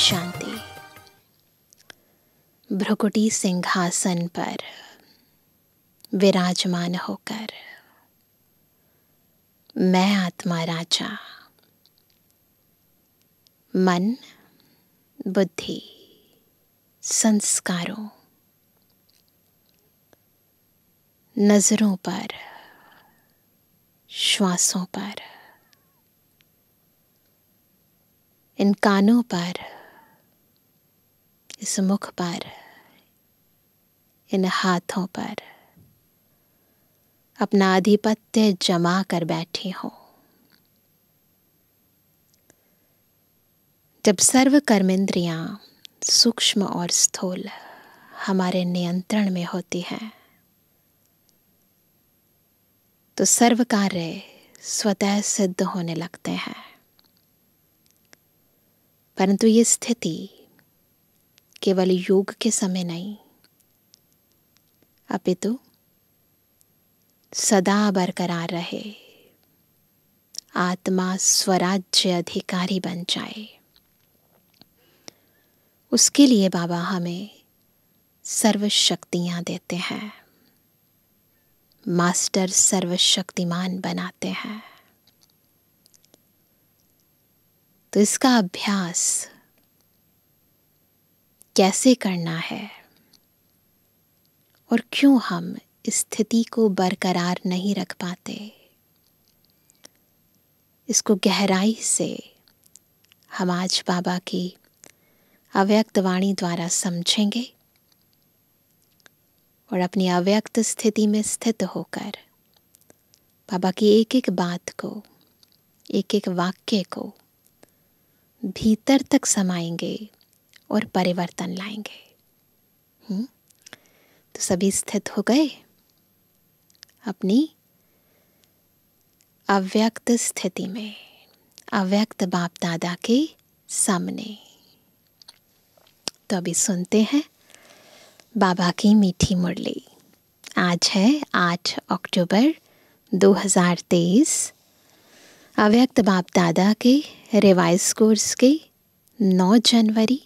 शांति भ्रुकुटी सिंहासन पर विराजमान होकर मैं आत्मा राजा मन बुद्धि संस्कारों नज़रों पर श्वासों पर इन कानों पर इस मुख पर इन हाथों पर अपना आधिपत्य जमा कर बैठे हो जब सर्व कर्मेंद्रियां सूक्ष्म और स्थूल हमारे नियंत्रण में होती हैं तो सर्व कार्य स्वतः सिद्ध होने लगते हैं परंतु ये स्थिति केवल योग के समय नहीं अपितु तो सदा बरकरार रहे आत्मा स्वराज्य अधिकारी बन जाए उसके लिए बाबा हमें सर्वशक्तियां देते हैं मास्टर सर्वशक्तिमान बनाते हैं तो इसका अभ्यास कैसे करना है और क्यों हम स्थिति को बरकरार नहीं रख पाते इसको गहराई से हम आज बाबा की अव्यक्त वाणी द्वारा समझेंगे और अपनी अव्यक्त स्थिति में स्थित होकर बाबा की एक एक बात को एक एक वाक्य को भीतर तक समाएंगे और परिवर्तन लाएंगे हुँ? हम्म? तो सभी स्थित हो गए अपनी अव्यक्त स्थिति में अव्यक्त बाप दादा के सामने तो अभी सुनते हैं बाबा की मीठी मुरली आज है आठ अक्टूबर 2023 अव्यक्त बाप दादा के रिवाइज कोर्स के 9 जनवरी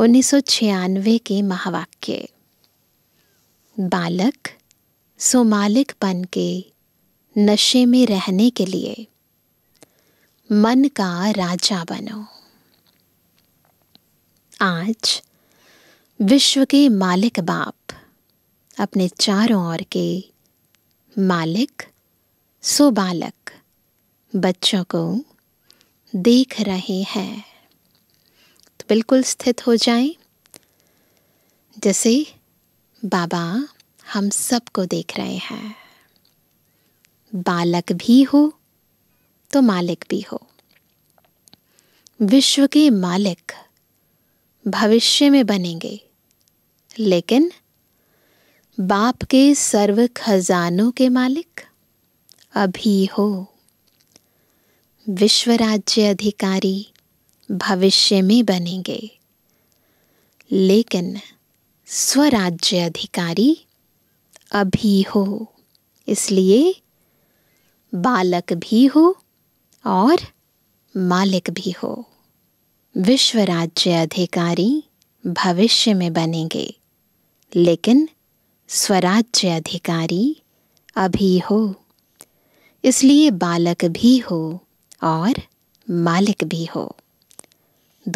उन्नीस के महावाक्य बालक सोमालिक बन के नशे में रहने के लिए मन का राजा बनो आज विश्व के मालिक बाप अपने चारों ओर के मालिक सो बालक बच्चों को देख रहे हैं बिल्कुल स्थित हो जाएं, जैसे बाबा हम सबको देख रहे हैं बालक भी हो तो मालिक भी हो विश्व के मालिक भविष्य में बनेंगे लेकिन बाप के सर्व खजानों के मालिक अभी हो विश्व राज्य अधिकारी भविष्य में बनेंगे लेकिन स्वराज्य अधिकारी अभी हो इसलिए बालक भी हो और मालिक भी हो विश्व राज्य अधिकारी भविष्य में बनेंगे लेकिन स्वराज्य अधिकारी अभी हो इसलिए बालक भी हो और मालिक भी हो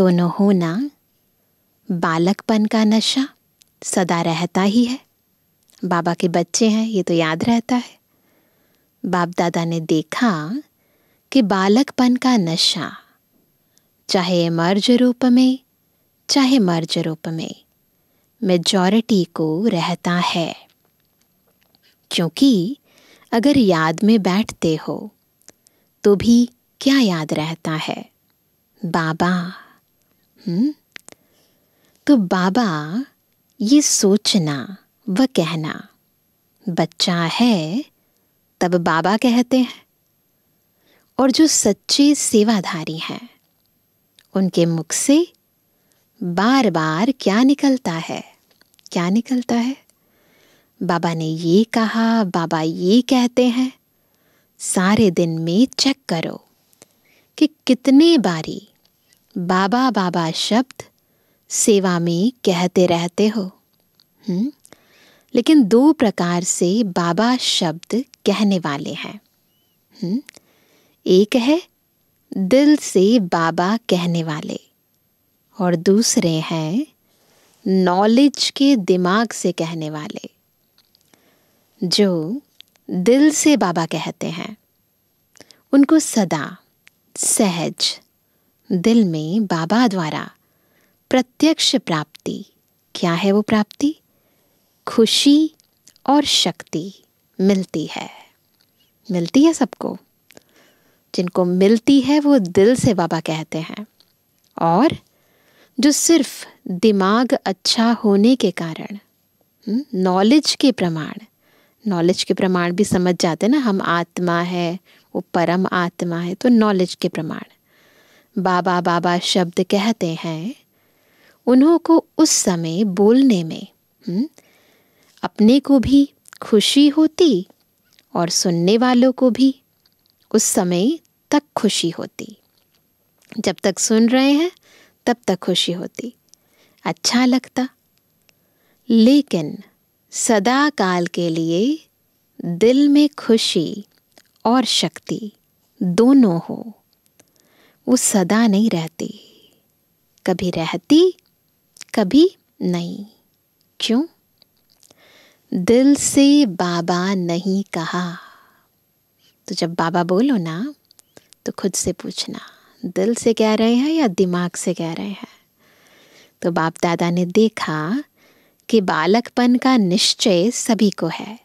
दोनों होना बालकपन का नशा सदा रहता ही है बाबा के बच्चे हैं ये तो याद रहता है बाप दादा ने देखा कि बालकपन का नशा चाहे मर्ज रूप में चाहे मर्ज रूप में मेजॉरिटी को रहता है क्योंकि अगर याद में बैठते हो तो भी क्या याद रहता है बाबा हुँ? हम्म? तो बाबा ये सोचना व कहना बच्चा है तब बाबा कहते हैं और जो सच्चे सेवाधारी हैं उनके मुख से बार बार क्या निकलता है क्या निकलता है बाबा ने ये कहा बाबा ये कहते हैं सारे दिन में चेक करो कि कितने बारी बाबा बाबा शब्द सेवा में कहते रहते हो हुँ? हम्म? लेकिन दो प्रकार से बाबा शब्द कहने वाले हैं हम्म एक है दिल से बाबा कहने वाले और दूसरे हैं नॉलेज के दिमाग से कहने वाले जो दिल से बाबा कहते हैं उनको सदा सहज दिल में बाबा द्वारा प्रत्यक्ष प्राप्ति क्या है वो प्राप्ति खुशी और शक्ति मिलती है मिलती है सबको जिनको मिलती है वो दिल से बाबा कहते हैं और जो सिर्फ दिमाग अच्छा होने के कारण नॉलेज हम्म, के प्रमाण नॉलेज के प्रमाण भी समझ जाते ना हम आत्मा है वो परम आत्मा है तो नॉलेज के प्रमाण बाबा बाबा शब्द कहते हैं उन्हों को उस समय बोलने में हुँ? हम्म, अपने को भी खुशी होती और सुनने वालों को भी उस समय तक खुशी होती जब तक सुन रहे हैं तब तक खुशी होती अच्छा लगता लेकिन सदा काल के लिए दिल में खुशी और शक्ति दोनों हो वो सदा नहीं रहती कभी रहती कभी नहीं क्यों दिल से बाबा नहीं कहा तो जब बाबा बोलो ना तो खुद से पूछना दिल से कह रहे हैं या दिमाग से कह रहे हैं तो बाप दादा ने देखा कि बालकपन का निश्चय सभी को है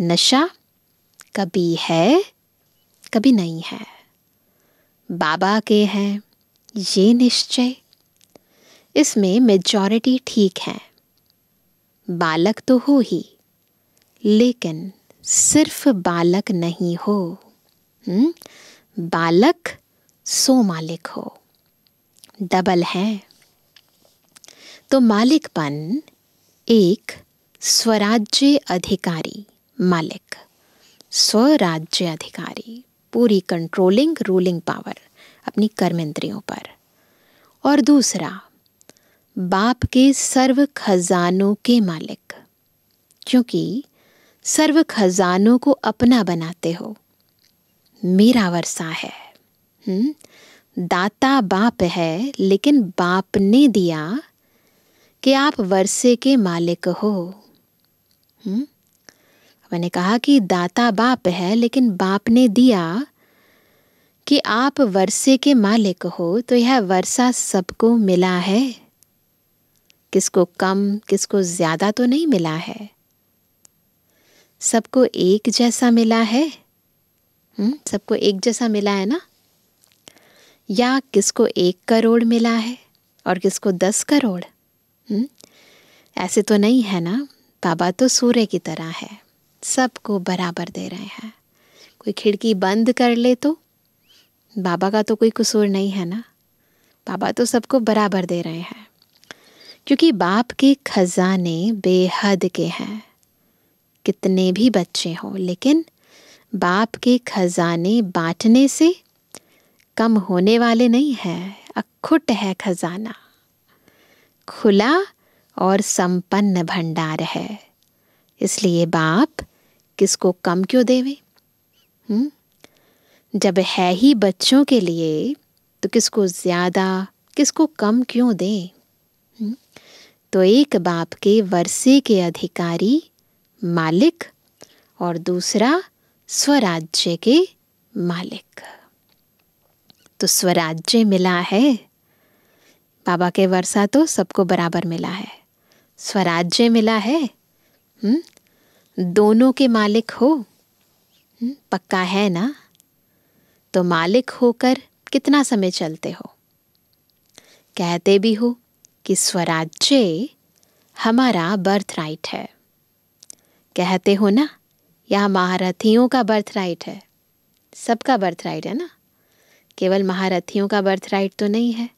नशा कभी है कभी नहीं है बाबा के हैं ये निश्चय इसमें मेजॉरिटी ठीक है बालक तो हो ही लेकिन सिर्फ बालक नहीं हो हुँ? हम्म? बालक सो मालिक हो डबल है तो मालिकपन एक स्वराज्य अधिकारी मालिक स्वराज्य अधिकारी पूरी कंट्रोलिंग रूलिंग पावर अपनी कर्म इंद्रियों पर और दूसरा बाप के सर्व खजानों के मालिक क्योंकि सर्व खजानों को अपना बनाते हो मेरा वर्षा है हुँ? हम्म? दाता बाप है लेकिन बाप ने दिया कि आप वर्षे के मालिक हो हुँ? हम्म? मैंने कहा कि दाता बाप है लेकिन बाप ने दिया कि आप वर्षे के मालिक हो तो यह वर्षा सबको मिला है किसको कम किसको ज़्यादा तो नहीं मिला है सबको एक जैसा मिला है हम्म, सबको एक जैसा मिला है ना या किसको एक करोड़ मिला है और किसको दस करोड़ हुँ? हम्म, ऐसे तो नहीं है ना बाबा तो सूर्य की तरह है सबको बराबर दे रहे हैं कोई खिड़की बंद कर ले तो बाबा का तो कोई कसूर नहीं है ना बाबा तो सबको बराबर दे रहे हैं क्योंकि बाप के खजाने बेहद के हैं कितने भी बच्चे हों लेकिन बाप के खजाने बांटने से कम होने वाले नहीं है अखुट है खजाना खुला और संपन्न भंडार है इसलिए बाप किसको कम क्यों देवे हुँ? जब है ही बच्चों के लिए तो किसको ज़्यादा किसको कम क्यों दे हुँ? तो एक बाप के वर्षे के अधिकारी मालिक और दूसरा स्वराज्य के मालिक तो स्वराज्य मिला है बाबा के वर्षा तो सबको बराबर मिला है स्वराज्य मिला है हुँ? दोनों के मालिक हो हम्म, पक्का है ना तो मालिक होकर कितना समय चलते हो कहते भी हो कि स्वराज्य हमारा बर्थ राइट है कहते हो ना यह महारथियों का बर्थ राइट है सबका बर्थ राइट है ना केवल महारथियों का बर्थ राइट तो नहीं है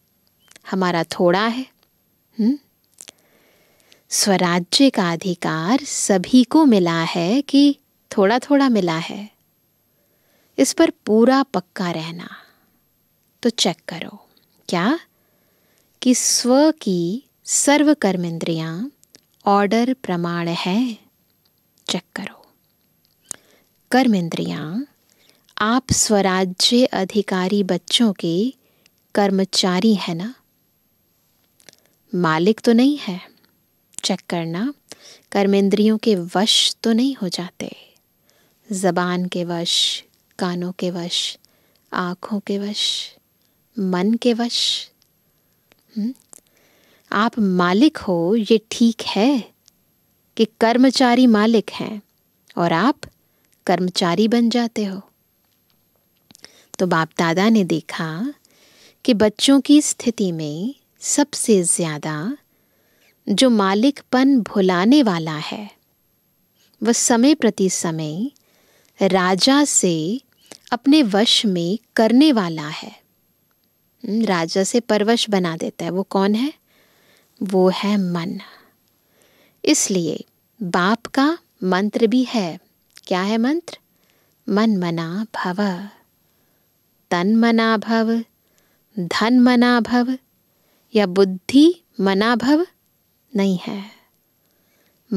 हमारा थोड़ा है हुँ? हम्म, स्वराज्य का अधिकार सभी को मिला है कि थोड़ा थोड़ा मिला है इस पर पूरा पक्का रहना तो चेक करो क्या कि स्व की सर्व कर्म इंद्रिया ऑर्डर प्रमाण है चेक करो कर्म इंद्रिया आप स्वराज्य अधिकारी बच्चों के कर्मचारी हैं ना मालिक तो नहीं है चेक करना कर्मेंद्रियों के वश तो नहीं हो जाते जबान के वश कानों के वश आँखों के वश मन के वश हुँ? हम्म? आप मालिक हो ये ठीक है कि कर्मचारी मालिक हैं और आप कर्मचारी बन जाते हो तो बाप दादा ने देखा कि बच्चों की स्थिति में सबसे ज़्यादा जो मालिकपन भुलाने वाला है वह समय प्रति समय राजा से अपने वश में करने वाला है हम्म, राजा से परवश बना देता है वो कौन है वो है मन इसलिए बाप का मंत्र भी है क्या है मंत्र मन मना भव तन मना भव धन मना भव या बुद्धि मना भव नहीं है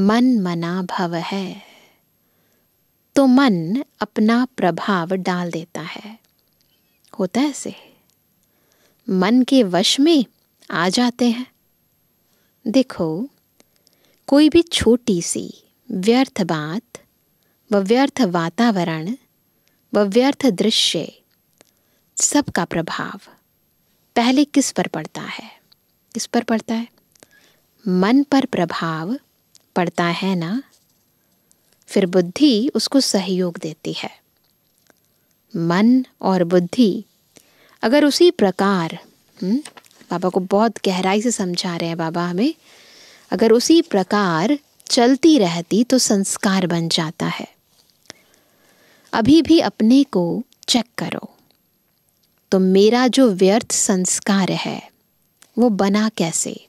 मन मना भव है तो मन अपना प्रभाव डाल देता है होता है ऐसे मन के वश में आ जाते हैं देखो कोई भी छोटी सी व्यर्थ बात व व्यर्थ वातावरण व व्यर्थ दृश्य सबका प्रभाव पहले किस पर पड़ता है किस पर पड़ता है मन पर प्रभाव पड़ता है ना फिर बुद्धि उसको सहयोग देती है मन और बुद्धि अगर उसी प्रकार हुँ? हम्म, बाबा को बहुत गहराई से समझा रहे हैं बाबा हमें अगर उसी प्रकार चलती रहती तो संस्कार बन जाता है अभी भी अपने को चेक करो तो मेरा जो व्यर्थ संस्कार है वो बना कैसे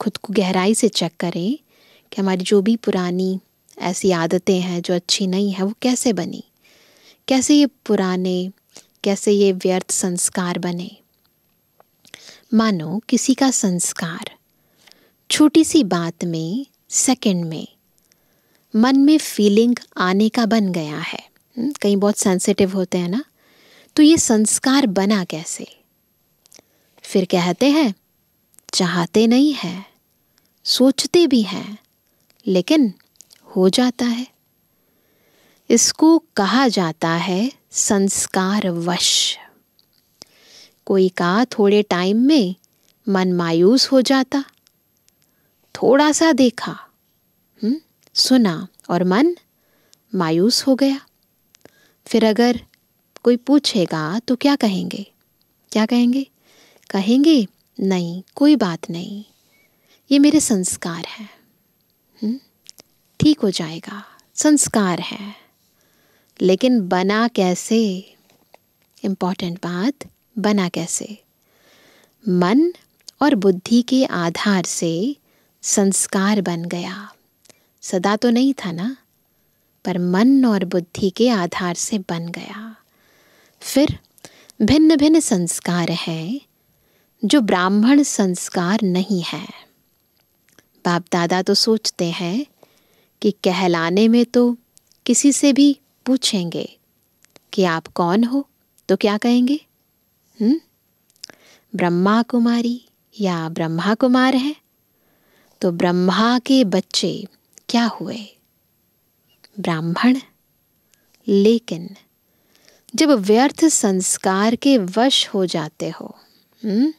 खुद को गहराई से चेक करें कि हमारी जो भी पुरानी ऐसी आदतें हैं जो अच्छी नहीं है वो कैसे बनी कैसे ये पुराने कैसे ये व्यर्थ संस्कार बने मानो किसी का संस्कार छोटी सी बात में सेकंड में मन में फीलिंग आने का बन गया है हम्म, कहीं बहुत सेंसिटिव होते हैं ना तो ये संस्कार बना कैसे फिर कहते हैं चाहते नहीं है सोचते भी हैं लेकिन हो जाता है इसको कहा जाता है संस्कार वश कोई का थोड़े टाइम में मन मायूस हो जाता थोड़ा सा देखा हुँ? हम्म, सुना और मन मायूस हो गया फिर अगर कोई पूछेगा तो क्या कहेंगे क्या कहेंगे कहेंगे नहीं कोई बात नहीं ये मेरे संस्कार हैं हम्म? ठीक हो जाएगा संस्कार है लेकिन बना कैसे इम्पॉर्टेंट बात बना कैसे मन और बुद्धि के आधार से संस्कार बन गया सदा तो नहीं था ना पर मन और बुद्धि के आधार से बन गया फिर भिन्न भिन्न संस्कार हैं जो ब्राह्मण संस्कार नहीं है बाप दादा तो सोचते हैं कि कहलाने में तो किसी से भी पूछेंगे कि आप कौन हो तो क्या कहेंगे हुँ? हम्म? ब्रह्मा कुमारी या ब्रह्मा कुमार है तो ब्रह्मा के बच्चे क्या हुए ब्राह्मण लेकिन जब व्यर्थ संस्कार के वश हो जाते हो हुँ? हम्म?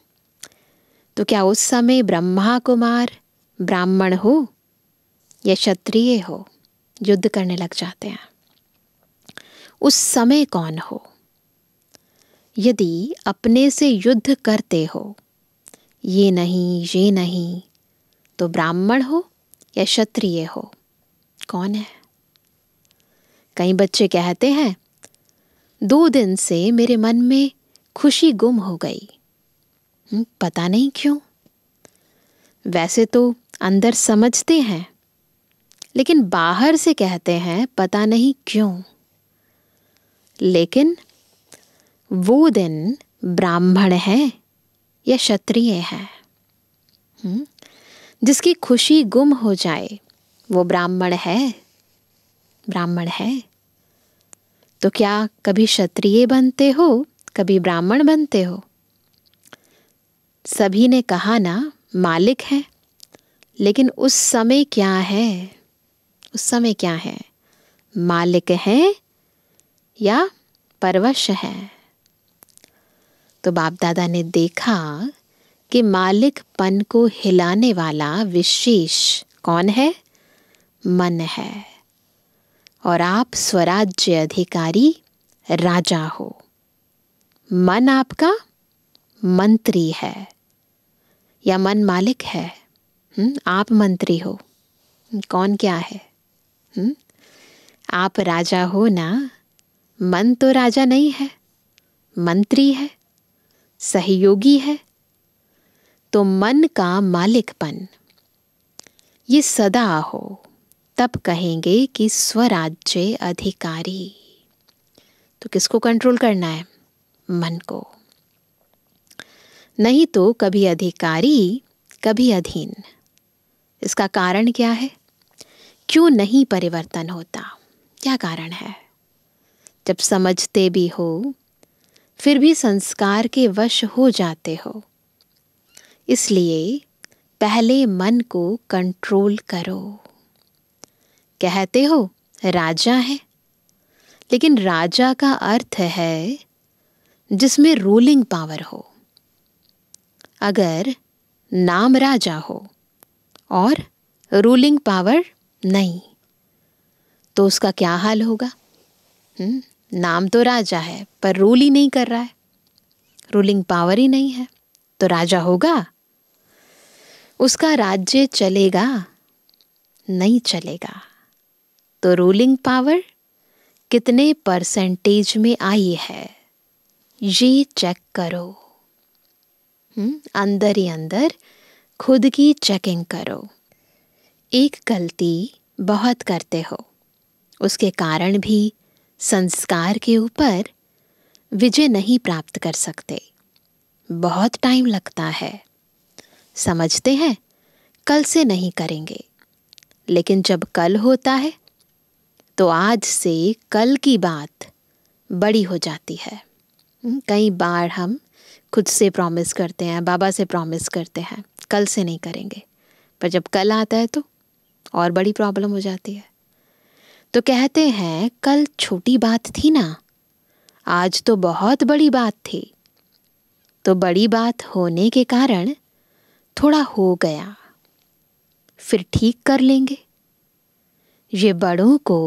तो क्या उस समय ब्रह्मा कुमार ब्राह्मण हो या क्षत्रिय हो युद्ध करने लग जाते हैं उस समय कौन हो यदि अपने से युद्ध करते हो ये नहीं ये नहीं तो ब्राह्मण हो या क्षत्रिय हो कौन है कई बच्चे कहते हैं दो दिन से मेरे मन में खुशी गुम हो गई हम्म, पता नहीं क्यों वैसे तो अंदर समझते हैं लेकिन बाहर से कहते हैं पता नहीं क्यों लेकिन वो दिन ब्राह्मण है या क्षत्रिय है हम्म? जिसकी खुशी गुम हो जाए वो ब्राह्मण है ब्राह्मण है तो क्या कभी क्षत्रिय बनते हो कभी ब्राह्मण बनते हो सभी ने कहा ना मालिक है लेकिन उस समय क्या है उस समय क्या है मालिक है या परवश है तो बाप दादा ने देखा कि मालिक पन को हिलाने वाला विशेष कौन है मन है और आप स्वराज्य अधिकारी राजा हो मन आपका मंत्री है या मन मालिक है हुँ? हम्म, आप मंत्री हो हम्म, कौन क्या है हुँ? हम्म, आप राजा हो ना मन तो राजा नहीं है मंत्री है सहयोगी है तो मन का मालिकपन ये सदा हो तब कहेंगे कि स्वराज्य अधिकारी तो किसको कंट्रोल करना है मन को नहीं तो कभी अधिकारी कभी अधीन इसका कारण क्या है क्यों नहीं परिवर्तन होता क्या कारण है जब समझते भी हो फिर भी संस्कार के वश हो जाते हो इसलिए पहले मन को कंट्रोल करो कहते हो राजा है लेकिन राजा का अर्थ है जिसमें रूलिंग पावर हो अगर नाम राजा हो और रूलिंग पावर नहीं तो उसका क्या हाल होगा हुँ? हम्म, नाम तो राजा है पर रूल ही नहीं कर रहा है रूलिंग पावर ही नहीं है तो राजा होगा उसका राज्य चलेगा नहीं चलेगा तो रूलिंग पावर कितने परसेंटेज में आई है ये चेक करो हम्म, अंदर ही अंदर खुद की चेकिंग करो एक गलती बहुत करते हो उसके कारण भी संस्कार के ऊपर विजय नहीं प्राप्त कर सकते बहुत टाइम लगता है समझते हैं कल से नहीं करेंगे लेकिन जब कल होता है तो आज से कल की बात बड़ी हो जाती है हम्म, कई बार हम खुद से प्रॉमिस करते हैं बाबा से प्रॉमिस करते हैं कल से नहीं करेंगे पर जब कल आता है तो और बड़ी प्रॉब्लम हो जाती है तो कहते हैं कल छोटी बात थी ना आज तो बहुत बड़ी बात थी तो बड़ी बात होने के कारण थोड़ा हो गया फिर ठीक कर लेंगे ये बड़ों को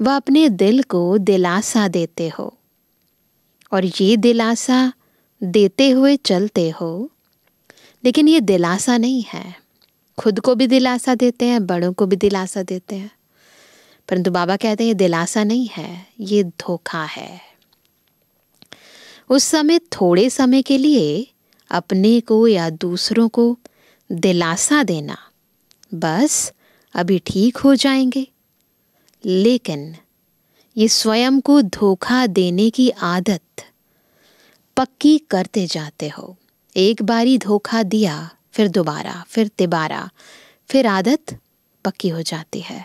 वह अपने दिल को दिलासा देते हो और ये दिलासा देते हुए चलते हो लेकिन ये दिलासा नहीं है खुद को भी दिलासा देते हैं बड़ों को भी दिलासा देते हैं परंतु बाबा कहते हैं ये दिलासा नहीं है ये धोखा है उस समय थोड़े समय के लिए अपने को या दूसरों को दिलासा देना बस अभी ठीक हो जाएंगे लेकिन ये स्वयं को धोखा देने की आदत पक्की करते जाते हो एक बारी धोखा दिया फिर दोबारा फिर तिबारा फिर आदत पक्की हो जाती है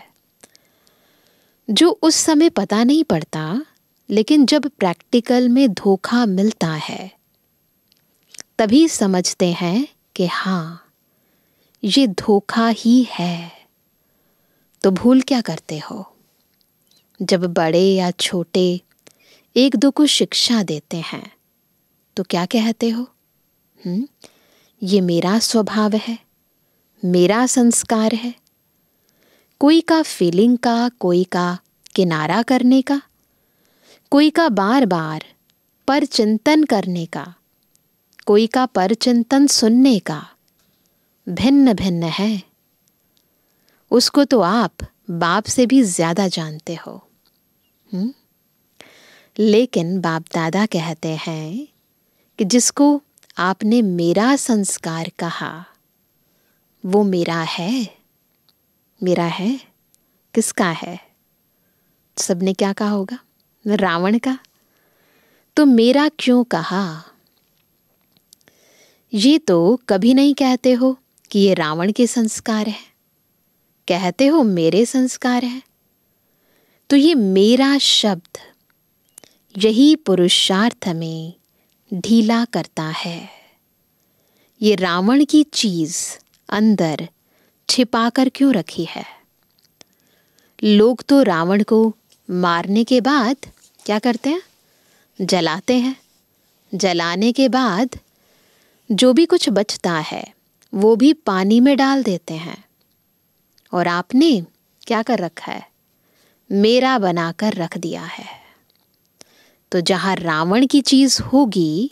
जो उस समय पता नहीं पड़ता लेकिन जब प्रैक्टिकल में धोखा मिलता है तभी समझते हैं कि हाँ ये धोखा ही है तो भूल क्या करते हो जब बड़े या छोटे एक दो को शिक्षा देते हैं तो क्या कहते हो हुँ? हम्म, ये मेरा स्वभाव है मेरा संस्कार है कोई का फीलिंग का कोई का किनारा करने का कोई का बार बार पर चिंतन करने का कोई का पर चिंतन सुनने का भिन्न भिन्न है उसको तो आप बाप से भी ज्यादा जानते हो हुँ? हम्म, लेकिन बाप दादा कहते हैं कि जिसको आपने मेरा संस्कार कहा वो मेरा है मेरा है किसका है सबने क्या कहा होगा रावण का तो मेरा क्यों कहा ये तो कभी नहीं कहते हो कि ये रावण के संस्कार है कहते हो मेरे संस्कार है तो ये मेरा शब्द यही पुरुषार्थ में ढीला करता है ये रावण की चीज अंदर छिपा कर क्यों रखी है लोग तो रावण को मारने के बाद क्या करते हैं जलाते हैं जलाने के बाद जो भी कुछ बचता है वो भी पानी में डाल देते हैं और आपने क्या कर रखा है मेरा बनाकर रख दिया है तो जहाँ रावण की चीज़ होगी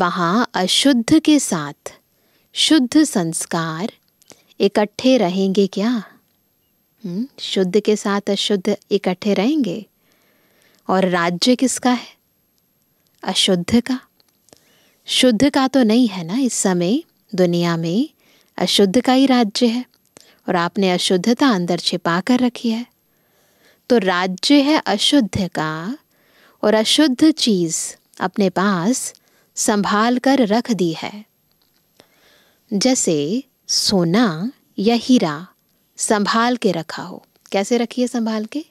वहाँ अशुद्ध के साथ शुद्ध संस्कार इकट्ठे रहेंगे क्या हुँ? हम्म, शुद्ध के साथ अशुद्ध इकट्ठे रहेंगे और राज्य किसका है अशुद्ध का शुद्ध का तो नहीं है ना इस समय दुनिया में अशुद्ध का ही राज्य है और आपने अशुद्धता अंदर छिपा कर रखी है तो राज्य है अशुद्ध का और अशुद्ध चीज अपने पास संभाल कर रख दी है जैसे सोना या हीरा संभाल के रखा हो कैसे रखिए संभाल के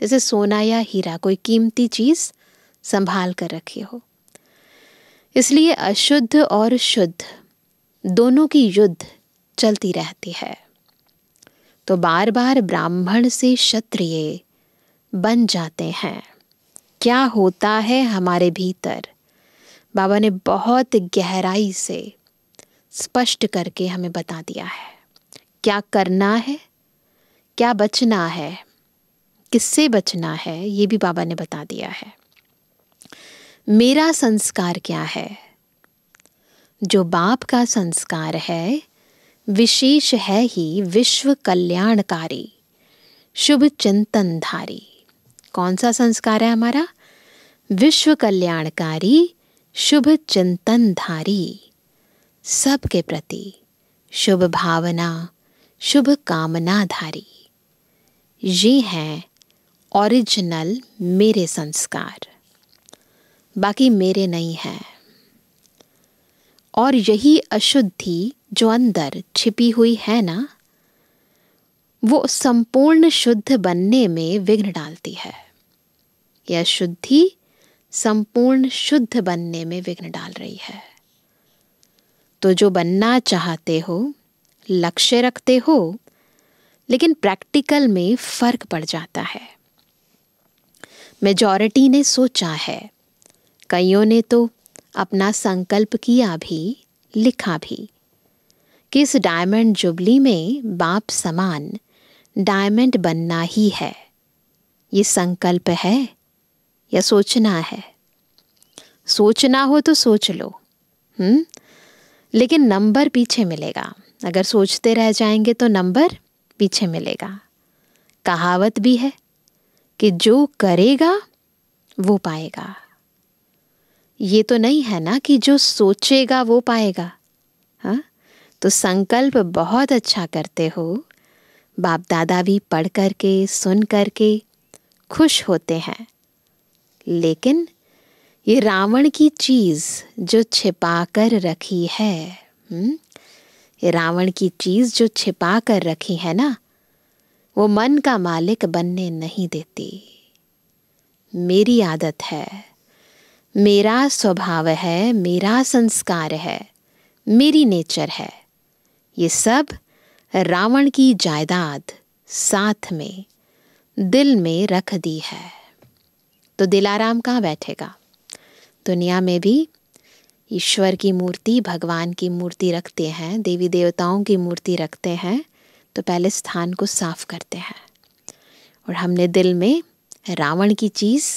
जैसे सोना या हीरा कोई कीमती चीज संभाल कर रखी हो इसलिए अशुद्ध और शुद्ध दोनों की युद्ध चलती रहती है तो बार बार ब्राह्मण से क्षत्रिय बन जाते हैं क्या होता है हमारे भीतर बाबा ने बहुत गहराई से स्पष्ट करके हमें बता दिया है क्या करना है क्या बचना है किससे बचना है ये भी बाबा ने बता दिया है मेरा संस्कार क्या है जो बाप का संस्कार है विशेष है ही विश्व कल्याणकारी शुभ चिंतनधारी कौन सा संस्कार है हमारा विश्व कल्याणकारी शुभ चिंतन धारी सबके प्रति शुभ भावना शुभ कामनाधारी ये हैं ओरिजिनल मेरे संस्कार बाकी मेरे नहीं हैं और यही अशुद्धि जो अंदर छिपी हुई है ना वो संपूर्ण शुद्ध बनने में विघ्न डालती है यह शुद्धि संपूर्ण शुद्ध बनने में विघ्न डाल रही है तो जो बनना चाहते हो लक्ष्य रखते हो लेकिन प्रैक्टिकल में फर्क पड़ जाता है मेजॉरिटी ने सोचा है कईयों ने तो अपना संकल्प किया भी लिखा भी कि इस डायमंड जुबली में बाप समान डायमंड बनना ही है ये संकल्प है या सोचना है सोचना हो तो सोच लो हम्म लेकिन नंबर पीछे मिलेगा अगर सोचते रह जाएंगे तो नंबर पीछे मिलेगा कहावत भी है कि जो करेगा वो पाएगा ये तो नहीं है ना कि जो सोचेगा वो पाएगा हाँ तो संकल्प बहुत अच्छा करते हो बाप दादा भी पढ़ कर के सुन कर के खुश होते हैं लेकिन ये रावण की चीज़ जो छिपा कर रखी है हुँ? हम्म, ये रावण की चीज़ जो छिपा कर रखी है ना वो मन का मालिक बनने नहीं देती मेरी आदत है मेरा स्वभाव है मेरा संस्कार है मेरी नेचर है ये सब रावण की जायदाद साथ में दिल में रख दी है तो दिलाराम कहाँ बैठेगा दुनिया में भी ईश्वर की मूर्ति भगवान की मूर्ति रखते हैं देवी देवताओं की मूर्ति रखते हैं तो पहले स्थान को साफ करते हैं और हमने दिल में रावण की चीज़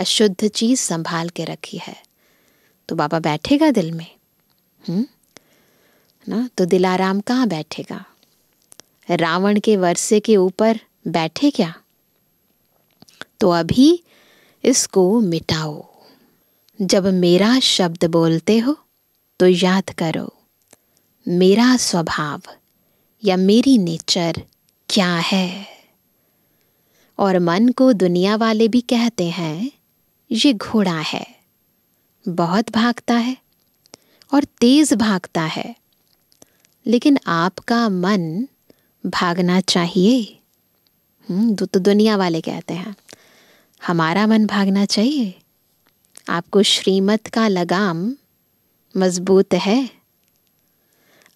अशुद्ध चीज़ संभाल के रखी है तो बाबा बैठेगा दिल में हुँ? हम्म? ना तो दिलाराम कहाँ बैठेगा रावण के वर्षे के ऊपर बैठे क्या तो अभी इसको मिटाओ जब मेरा शब्द बोलते हो तो याद करो मेरा स्वभाव या मेरी नेचर क्या है और मन को दुनिया वाले भी कहते हैं ये घोड़ा है बहुत भागता है और तेज भागता है लेकिन आपका मन भागना चाहिए तो दुनिया वाले कहते हैं हमारा मन भागना चाहिए आपको श्रीमत का लगाम मजबूत है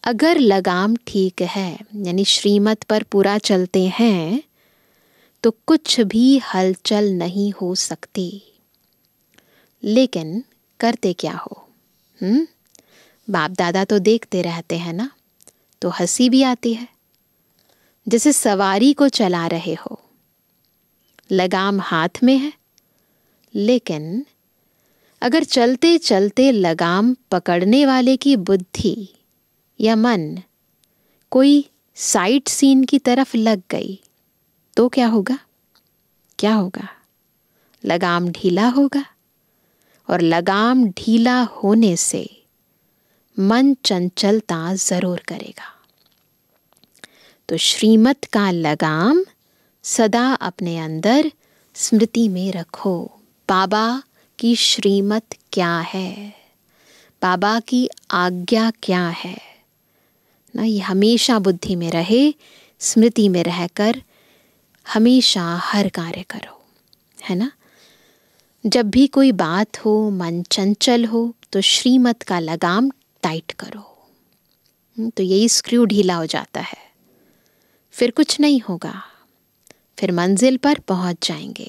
अगर लगाम ठीक है यानी श्रीमत पर पूरा चलते हैं तो कुछ भी हलचल नहीं हो सकती लेकिन करते क्या हो हुँ? हम्म, बाप दादा तो देखते रहते हैं ना तो हंसी भी आती है जैसे सवारी को चला रहे हो लगाम हाथ में है लेकिन अगर चलते चलते लगाम पकड़ने वाले की बुद्धि या मन कोई साइट सीन की तरफ लग गई तो क्या होगा क्या होगा लगाम ढीला होगा और लगाम ढीला होने से मन चंचलता ज़रूर करेगा तो श्रीमत का लगाम सदा अपने अंदर स्मृति में रखो बाबा की श्रीमत क्या है बाबा की आज्ञा क्या है ना ये हमेशा बुद्धि में रहे स्मृति में रहकर हमेशा हर कार्य करो है ना जब भी कोई बात हो मन चंचल हो तो श्रीमत का लगाम टाइट करो हम्म, तो यही स्क्रू ढीला हो जाता है फिर कुछ नहीं होगा फिर मंजिल पर पहुंच जाएंगे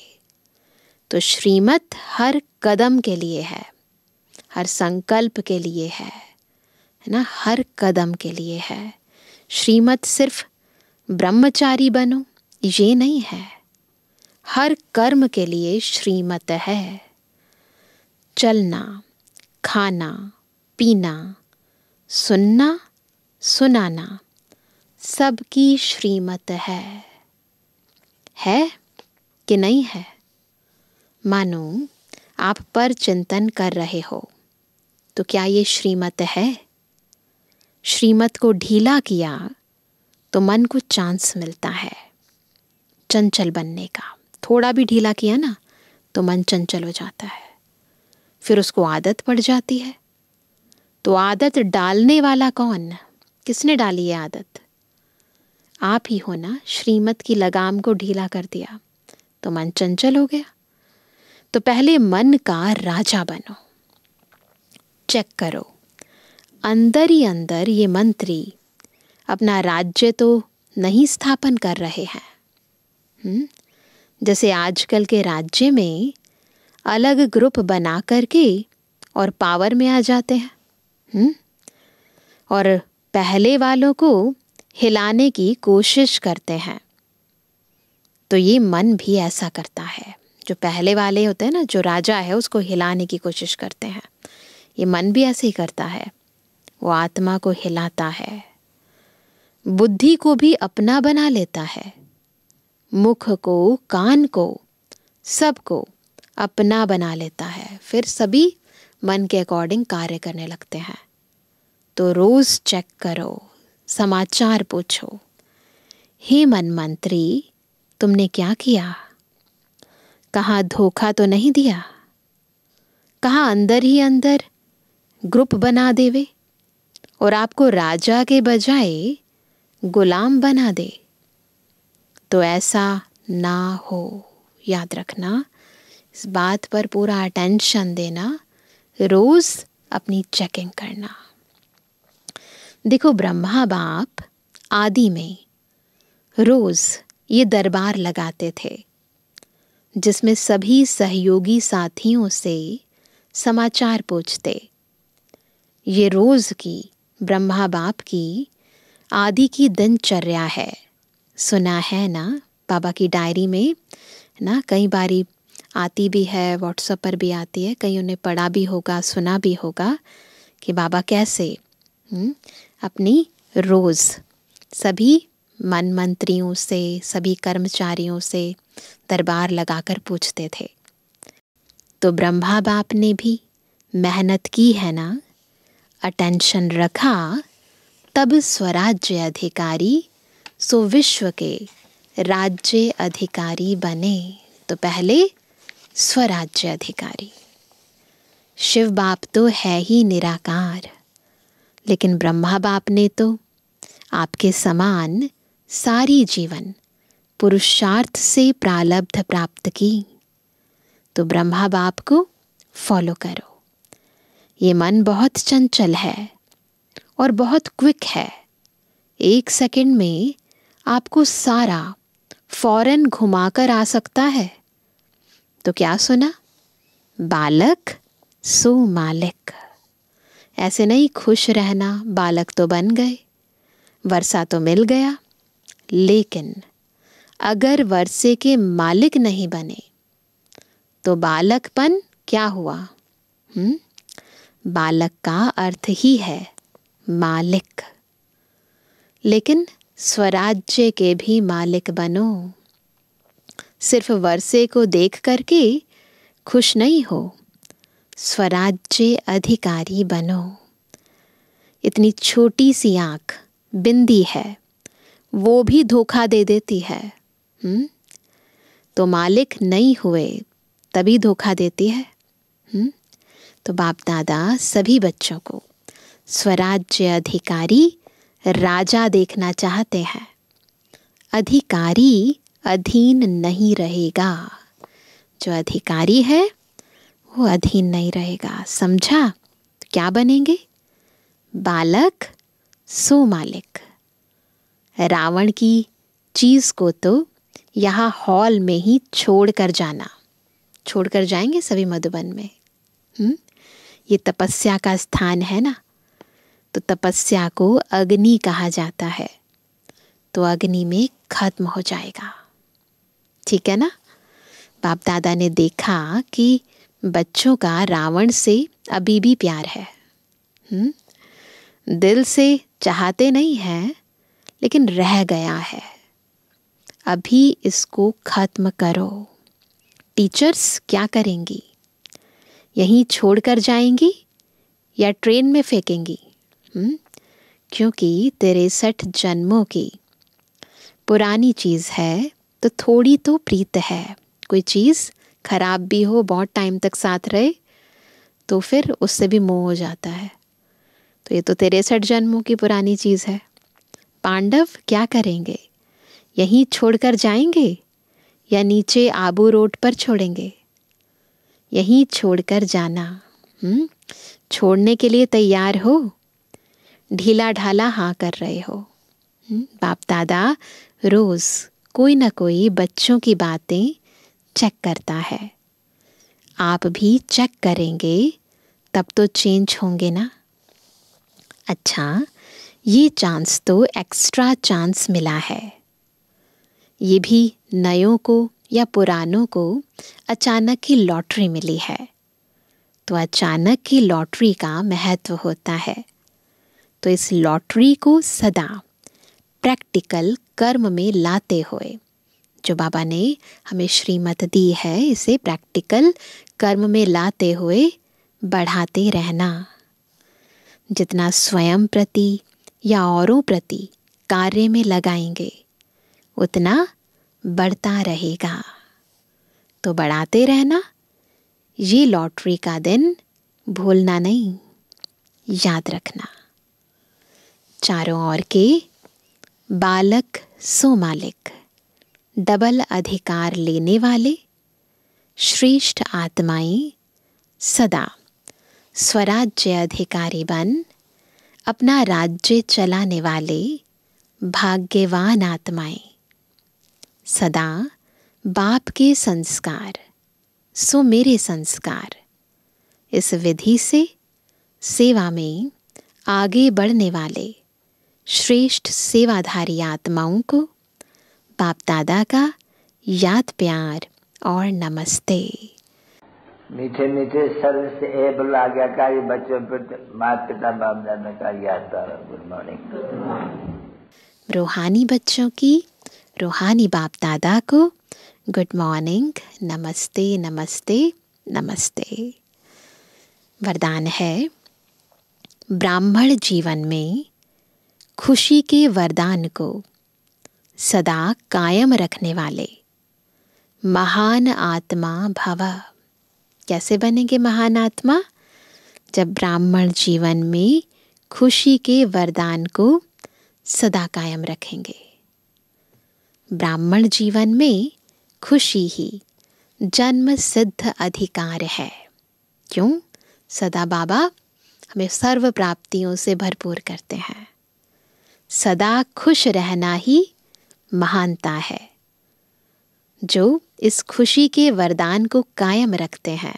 तो श्रीमत हर कदम के लिए है हर संकल्प के लिए है है ना हर कदम के लिए है श्रीमत सिर्फ ब्रह्मचारी बनो ये नहीं है हर कर्म के लिए श्रीमत है चलना खाना पीना सुनना सुनाना सबकी श्रीमत है है कि नहीं है मानो आप पर चिंतन कर रहे हो तो क्या ये श्रीमत है श्रीमत को ढीला किया तो मन को चांस मिलता है चंचल बनने का थोड़ा भी ढीला किया ना तो मन चंचल हो जाता है फिर उसको आदत पड़ जाती है तो आदत डालने वाला कौन किसने डाली है आदत आप ही हो ना श्रीमत की लगाम को ढीला कर दिया तो मन चंचल हो गया तो पहले मन का राजा बनो चेक करो अंदर ही अंदर ये मंत्री अपना राज्य तो नहीं स्थापन कर रहे हैं हुँ? हम्म? जैसे आजकल के राज्य में अलग ग्रुप बना करके और पावर में आ जाते हैं हुँ? हम्म? और पहले वालों को हिलाने की कोशिश करते हैं तो ये मन भी ऐसा करता है जो पहले वाले होते हैं ना जो राजा है उसको हिलाने की कोशिश करते हैं ये मन भी ऐसे ही करता है वो आत्मा को हिलाता है बुद्धि को भी अपना बना लेता है मुख को कान को सबको अपना बना लेता है फिर सभी मन के अकॉर्डिंग कार्य करने लगते हैं तो रोज़ चेक करो समाचार पूछो हे मन मंत्री तुमने क्या किया कहाँ धोखा तो नहीं दिया कहा अंदर ही अंदर ग्रुप बना देवे और आपको राजा के बजाय गुलाम बना दे तो ऐसा ना हो याद रखना इस बात पर पूरा अटेंशन देना रोज़ अपनी चेकिंग करना देखो ब्रह्मा बाप आदि में रोज ये दरबार लगाते थे जिसमें सभी सहयोगी साथियों से समाचार पूछते ये रोज की ब्रह्मा बाप की आदि की दिनचर्या है सुना है ना बाबा की डायरी में ना कई बारी आती भी है व्हाट्सएप पर भी आती है कहीं उन्हें पढ़ा भी होगा सुना भी होगा कि बाबा कैसे हुँ? हम्म, अपनी रोज़ सभी मन मंत्रियों से सभी कर्मचारियों से दरबार लगाकर पूछते थे तो ब्रह्मा बाप ने भी मेहनत की है ना अटेंशन रखा तब स्वराज्य अधिकारी सो विश्व के राज्य अधिकारी बने तो पहले स्वराज्य अधिकारी शिव बाप तो है ही निराकार लेकिन ब्रह्मा बाप ने तो आपके समान सारी जीवन पुरुषार्थ से प्रालब्ध प्राप्त की तो ब्रह्मा बाप को फॉलो करो ये मन बहुत चंचल है और बहुत क्विक है एक सेकंड में आपको सारा फौरन घुमाकर आ सकता है तो क्या सुना बालक सो मालिक ऐसे नहीं खुश रहना बालक तो बन गए वर्षा तो मिल गया लेकिन अगर वर्षे के मालिक नहीं बने तो बालकपन क्या हुआ हुँ? हम्म? बालक का अर्थ ही है मालिक लेकिन स्वराज्य के भी मालिक बनो सिर्फ वर्षे को देख करके खुश नहीं हो स्वराज्य अधिकारी बनो इतनी छोटी सी आँख बिंदी है वो भी धोखा दे देती है हुँ? हम्म? तो मालिक नहीं हुए तभी धोखा देती है हुँ? हम्म? तो बाप दादा सभी बच्चों को स्वराज्य अधिकारी राजा देखना चाहते हैं अधिकारी अधीन नहीं रहेगा जो अधिकारी है वो अधीन नहीं रहेगा समझा क्या बनेंगे बालक सो मालिक रावण की चीज़ को तो यहाँ हॉल में ही छोड़ कर जाना छोड़ कर जाएंगे सभी मधुबन में हुँ? हम्म? ये तपस्या का स्थान है ना तो तपस्या को अग्नि कहा जाता है तो अग्नि में खत्म हो जाएगा ठीक है ना बाप दादा ने देखा कि बच्चों का रावण से अभी भी प्यार है हुँ? हम्म? दिल से चाहते नहीं हैं लेकिन रह गया है अभी इसको ख़त्म करो टीचर्स क्या करेंगी यहीं छोड़ कर जाएंगी या ट्रेन में फेंकेंगी हम्म? क्योंकि तिरसठ जन्मों की पुरानी चीज़ है तो थोड़ी तो प्रीत है कोई चीज़ ख़राब भी हो बहुत टाइम तक साथ रहे तो फिर उससे भी मोह हो जाता है तो ये तो तिरसठ जन्मों की पुरानी चीज़ है पांडव क्या करेंगे यहीं छोड़कर जाएंगे या नीचे आबू रोड पर छोड़ेंगे यहीं छोड़कर जाना हम्म छोड़ने के लिए तैयार हो ढीला ढाला हाँ कर रहे हो हुँ? हम्म? बाप दादा रोज़ कोई ना कोई बच्चों की बातें चेक करता है आप भी चेक करेंगे तब तो चेंज होंगे ना अच्छा ये चांस तो एक्स्ट्रा चांस मिला है ये भी नयों को या पुरानों को अचानक की लॉटरी मिली है तो अचानक की लॉटरी का महत्व होता है तो इस लॉटरी को सदा प्रैक्टिकल कर्म में लाते हुए जो बाबा ने हमें श्रीमत दी है इसे प्रैक्टिकल कर्म में लाते हुए बढ़ाते रहना जितना स्वयं प्रति या औरों प्रति कार्य में लगाएंगे उतना बढ़ता रहेगा तो बढ़ाते रहना ये लॉटरी का दिन भूलना नहीं याद रखना चारों ओर के बालक सो मालिक डबल अधिकार लेने वाले श्रेष्ठ आत्माएं सदा स्वराज्य अधिकारी बन अपना राज्य चलाने वाले भाग्यवान आत्माएं सदा बाप के संस्कार सो मेरे संस्कार इस विधि से सेवा में आगे बढ़ने वाले श्रेष्ठ सेवाधारी आत्माओं को बाप दादा का याद प्यार और नमस्ते मीठे मीठे सर्व से ए बुला गया कार्य बच्चों पर तो माता पिता बाप दादा का याद प्यार गुड मॉर्निंग रूहानी बच्चों की रूहानी बाप दादा को गुड मॉर्निंग नमस्ते नमस्ते नमस्ते वरदान है ब्राह्मण जीवन में खुशी के वरदान को सदा कायम रखने वाले महान आत्मा भव कैसे बनेंगे महान आत्मा जब ब्राह्मण जीवन में खुशी के वरदान को सदा कायम रखेंगे ब्राह्मण जीवन में खुशी ही जन्म सिद्ध अधिकार है क्यों सदा बाबा हमें सर्व प्राप्तियों से भरपूर करते हैं सदा खुश रहना ही महानता है जो इस खुशी के वरदान को कायम रखते हैं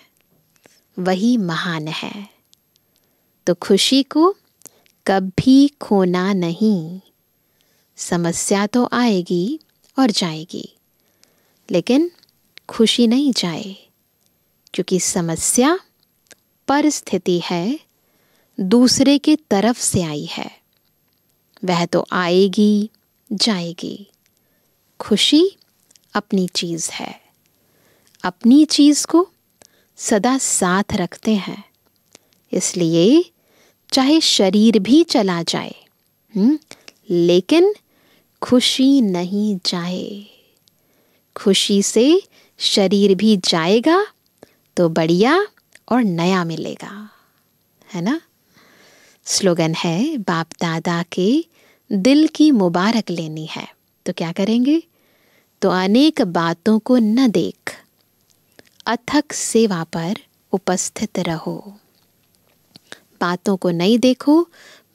वही महान है तो खुशी को कभी खोना नहीं समस्या तो आएगी और जाएगी लेकिन खुशी नहीं जाए क्योंकि समस्या परिस्थिति है दूसरे के तरफ से आई है वह तो आएगी जाएगी खुशी अपनी चीज़ है अपनी चीज़ को सदा साथ रखते हैं इसलिए चाहे शरीर भी चला जाए हुँ? हम्म, लेकिन खुशी नहीं जाए खुशी से शरीर भी जाएगा तो बढ़िया और नया मिलेगा है ना स्लोगन है बाप दादा के दिल की मुबारक लेनी है तो क्या करेंगे तो अनेक बातों को न देख अथक सेवा पर उपस्थित रहो बातों को नहीं देखो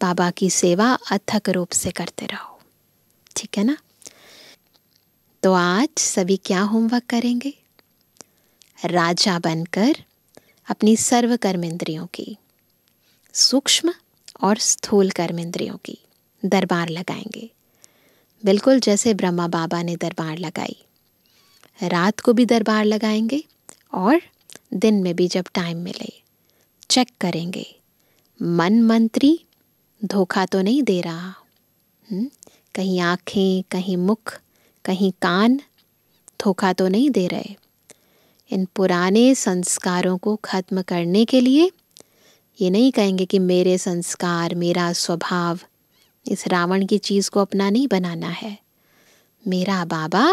बाबा की सेवा अथक रूप से करते रहो ठीक है ना तो आज सभी क्या होमवर्क करेंगे राजा बनकर अपनी सर्व कर्म इंद्रियों की सूक्ष्म और स्थूल कर्म इंद्रियों की दरबार लगाएंगे बिल्कुल जैसे ब्रह्मा बाबा ने दरबार लगाई रात को भी दरबार लगाएंगे और दिन में भी जब टाइम मिले चेक करेंगे मन मंत्री धोखा तो नहीं दे रहा हुँ? हम्म, कहीं आँखें कहीं मुख कहीं कान धोखा तो नहीं दे रहे इन पुराने संस्कारों को ख़त्म करने के लिए ये नहीं कहेंगे कि मेरे संस्कार मेरा स्वभाव इस रावण की चीज़ को अपना नहीं बनाना है मेरा बाबा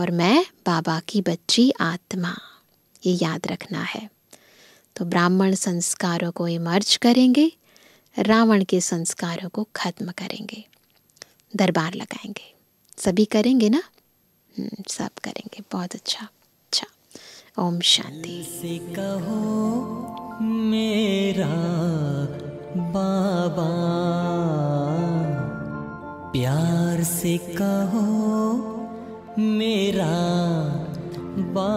और मैं बाबा की बच्ची आत्मा ये याद रखना है तो ब्राह्मण संस्कारों को इमर्ज करेंगे रावण के संस्कारों को खत्म करेंगे दरबार लगाएंगे सभी करेंगे ना हम्म, सब करेंगे बहुत अच्छा अच्छा ओम शांति से कहो मेरा बाबा प्यार से कहो मेरा बा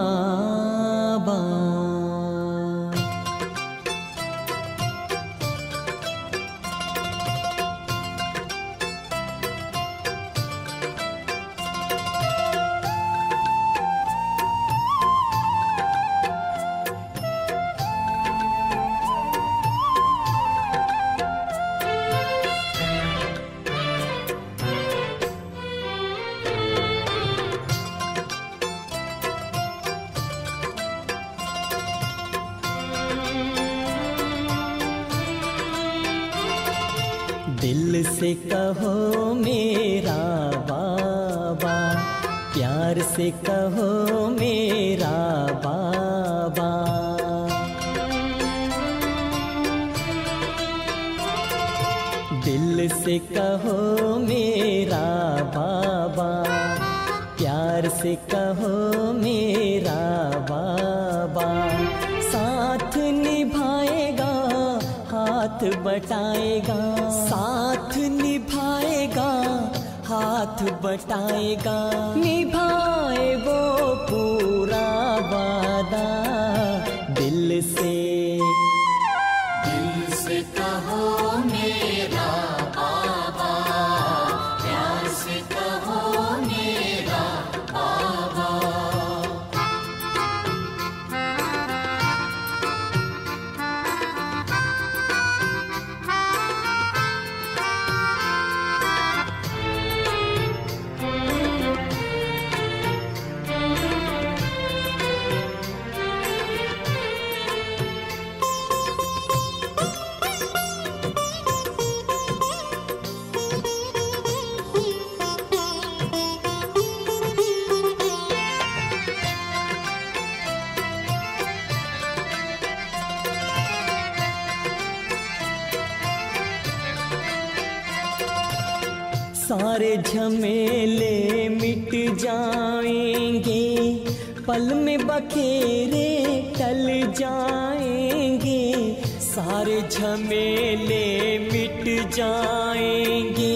से कहो मेरा बाबा प्यार से कहो मेरा बाबा दिल से कहो मेरा बाबा प्यार से कहो मेरा बाबा साथ निभाएगा हाथ बटाएगा साथ साथ बटाएगा निभाए वो सारे झमेले मिट जाएंगे पल में बखेरे टल जाएंगे सारे झमेले मिट जाएंगे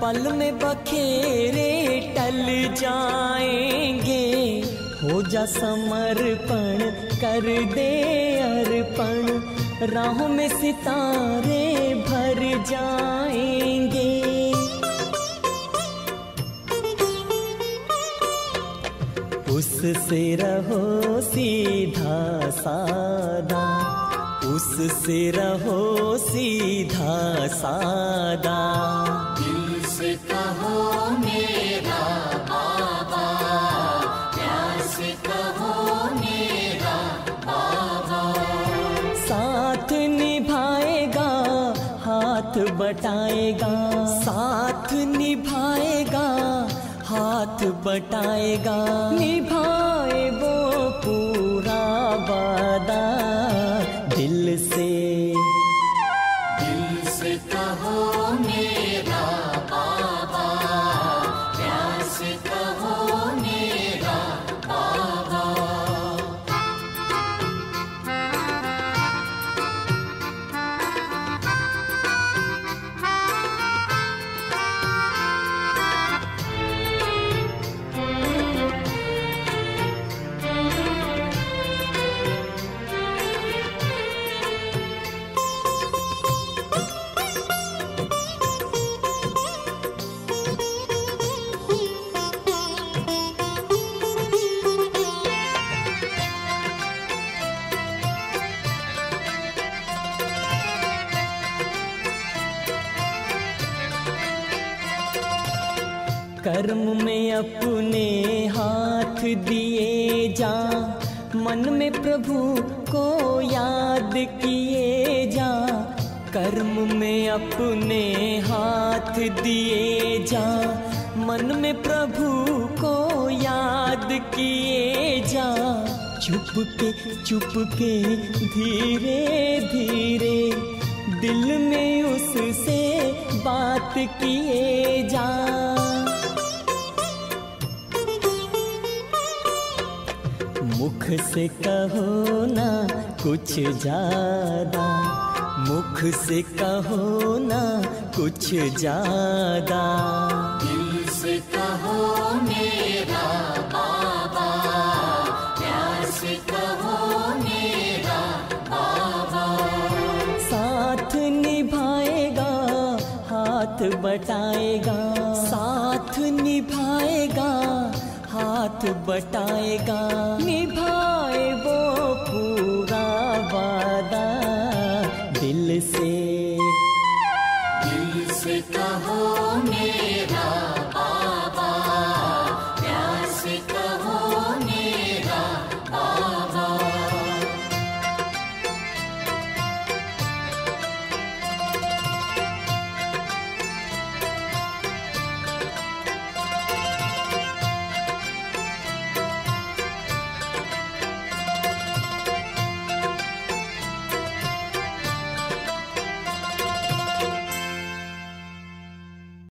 पल में बखेरे टल जाएंगे हो जा समर्पण कर दे अर्पण राहों में सितारे भर जाए उससे रहो सीधा सादा उससे रहो सीधा सादा दिल से कहो मेरा बाबा प्यार से कहो मेरा बाबा साथ निभाएगा हाथ बटाएगा साथ निभाएगा हाथ बटाएगा निभाए वो कर्म में अपने हाथ दिए जा मन में प्रभु को याद किए जा कर्म में अपने हाथ दिए जा मन में प्रभु को याद किए जा चुप के चुप के धीरे धीरे दिल में उससे बात किए जा मुख से कहो ना कुछ ज्यादा मुख से कहो ना कुछ ज्यादा दिल से कहो मेरा बाबा प्यार से कहो मेरा बाबा साथ निभाएगा हाथ बटाएगा हाथ बटाएगा निभाए वो पूरा वादा दिल से दिल से कहो